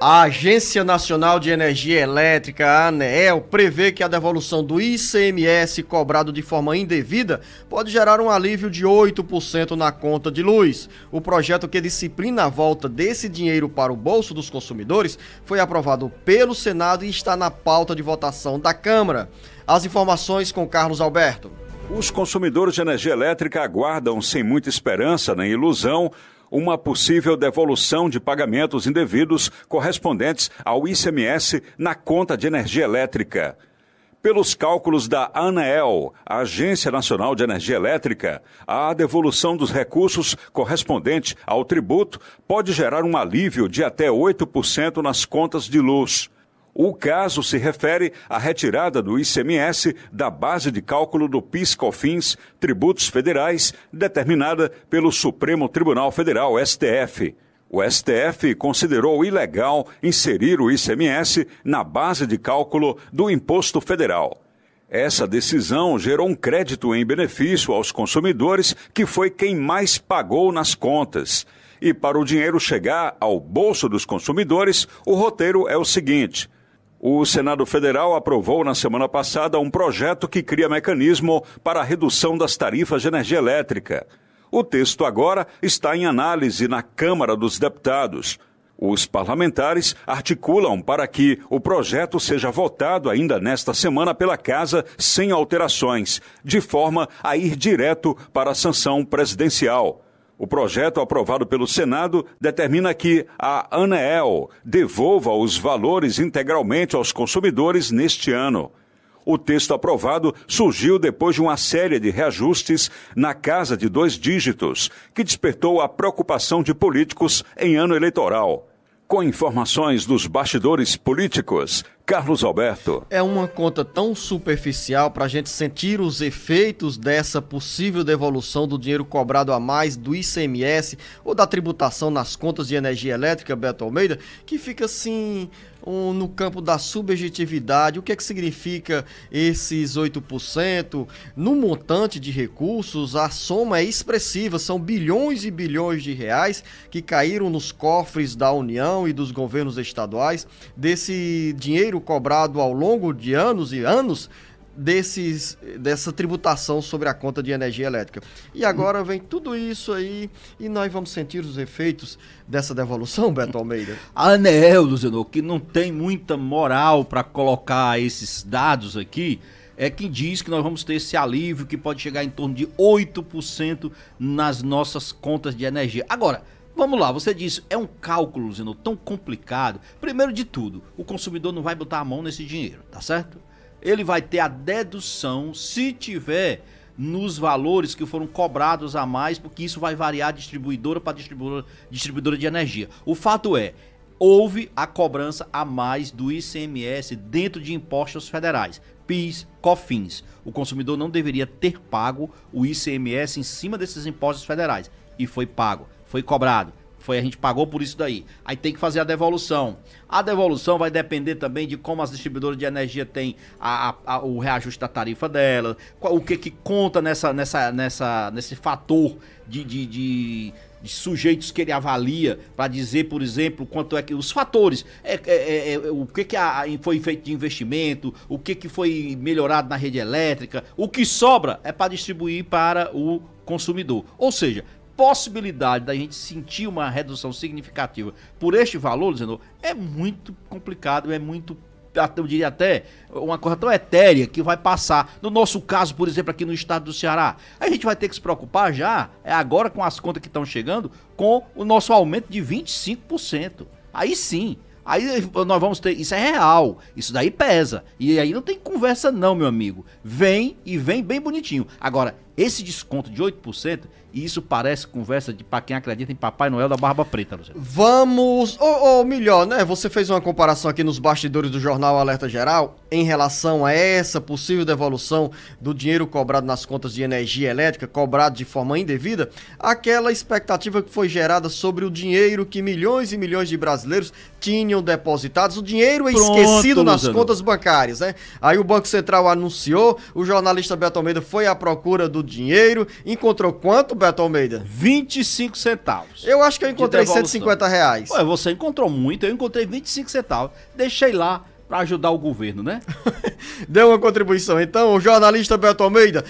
A Agência Nacional de Energia Elétrica, a ANEEL, prevê que a devolução do ICMS cobrado de forma indevida pode gerar um alívio de 8% na conta de luz. O projeto que disciplina a volta desse dinheiro para o bolso dos consumidores foi aprovado pelo Senado e está na pauta de votação da Câmara. As informações com Carlos Alberto. Os consumidores de energia elétrica aguardam, sem muita esperança nem ilusão, uma possível devolução de pagamentos indevidos correspondentes ao ICMS na conta de energia elétrica. Pelos cálculos da ANEEL, Agência Nacional de Energia Elétrica, a devolução dos recursos correspondente ao tributo pode gerar um alívio de até 8% nas contas de luz. O caso se refere à retirada do ICMS da base de cálculo do PIS/COFINS, tributos federais, determinada pelo Supremo Tribunal Federal (STF). O STF considerou ilegal inserir o ICMS na base de cálculo do imposto federal. Essa decisão gerou um crédito em benefício aos consumidores, que foi quem mais pagou nas contas. E para o dinheiro chegar ao bolso dos consumidores, o roteiro é o seguinte: o Senado Federal aprovou na semana passada um projeto que cria mecanismo para a redução das tarifas de energia elétrica. O texto agora está em análise na Câmara dos Deputados. Os parlamentares articulam para que o projeto seja votado ainda nesta semana pela Casa sem alterações, de forma a ir direto para a sanção presidencial. O projeto aprovado pelo Senado determina que a ANEEL devolva os valores integralmente aos consumidores neste ano. O texto aprovado surgiu depois de uma série de reajustes na casa de dois dígitos, que despertou a preocupação de políticos em ano eleitoral. Com informações dos bastidores políticos, Carlos Alberto. É uma conta tão superficial para a gente sentir os efeitos dessa possível devolução do dinheiro cobrado a mais do ICMS ou da tributação nas contas de energia elétrica, Beto Almeida, que fica assim no campo da subjetividade. O que é que significa esses 8%? No montante de recursos, a soma é expressiva, são bilhões e bilhões de reais que caíram nos cofres da União e dos governos estaduais desse dinheiro dinheiro cobrado ao longo de anos e anos desses, dessa tributação sobre a conta de energia elétrica. E agora vem tudo isso aí e nós vamos sentir os efeitos dessa devolução, Beto Almeida? A ANEEL, ah, né, Luziano, que não tem muita moral para colocar esses dados aqui, é quem diz que nós vamos ter esse alívio que pode chegar em torno de 8% nas nossas contas de energia. Agora, Vamos lá, você disse, é um cálculo, Zeno, tão complicado. Primeiro de tudo, o consumidor não vai botar a mão nesse dinheiro, tá certo? Ele vai ter a dedução, se tiver, nos valores que foram cobrados a mais, porque isso vai variar distribuidora para distribuidora, distribuidora de energia. O fato é, houve a cobrança a mais do ICMS dentro de impostos federais, PIS, COFINS. O consumidor não deveria ter pago o ICMS em cima desses impostos federais e foi pago foi cobrado. Foi, a gente pagou por isso daí. Aí tem que fazer a devolução. A devolução vai depender também de como as distribuidoras de energia têm a, a, a, o reajuste da tarifa dela, qual, o que, que conta nessa, nessa, nessa, nesse fator de, de, de de sujeitos que ele avalia para dizer, por exemplo, quanto é que os fatores, é, é, é, é o que, que a, foi feito de investimento, o que, que foi melhorado na rede elétrica, o que sobra é para distribuir para o consumidor. Ou seja, possibilidade da gente sentir uma redução significativa por este valor, Zenô, é muito complicado, é muito eu diria até uma coisa tão etérea que vai passar. No nosso caso, por exemplo, aqui no estado do Ceará, a gente vai ter que se preocupar já, é agora com as contas que estão chegando, com o nosso aumento de 25%. Aí sim, Aí nós vamos ter. Isso é real. Isso daí pesa. E aí não tem conversa, não, meu amigo. Vem e vem bem bonitinho. Agora, esse desconto de 8%, e isso parece conversa de para quem acredita em Papai Noel da Barba Preta, Luciano. Vamos, ou, ou, melhor, né? Você fez uma comparação aqui nos bastidores do jornal Alerta Geral em relação a essa possível devolução do dinheiro cobrado nas contas de energia elétrica, cobrado de forma indevida, aquela expectativa que foi gerada sobre o dinheiro que milhões e milhões de brasileiros tinham depositados, o dinheiro é Pronto, esquecido nas contas bancárias, né? Aí o Banco Central anunciou, o jornalista Beto Almeida foi à procura do dinheiro. Encontrou quanto, Beto Almeida? 25 centavos. Eu acho que eu encontrei 150 reais. Ué, você encontrou muito, eu encontrei 25 centavos. Deixei lá para ajudar o governo, né? Deu uma contribuição. Então, o jornalista Beto Almeida.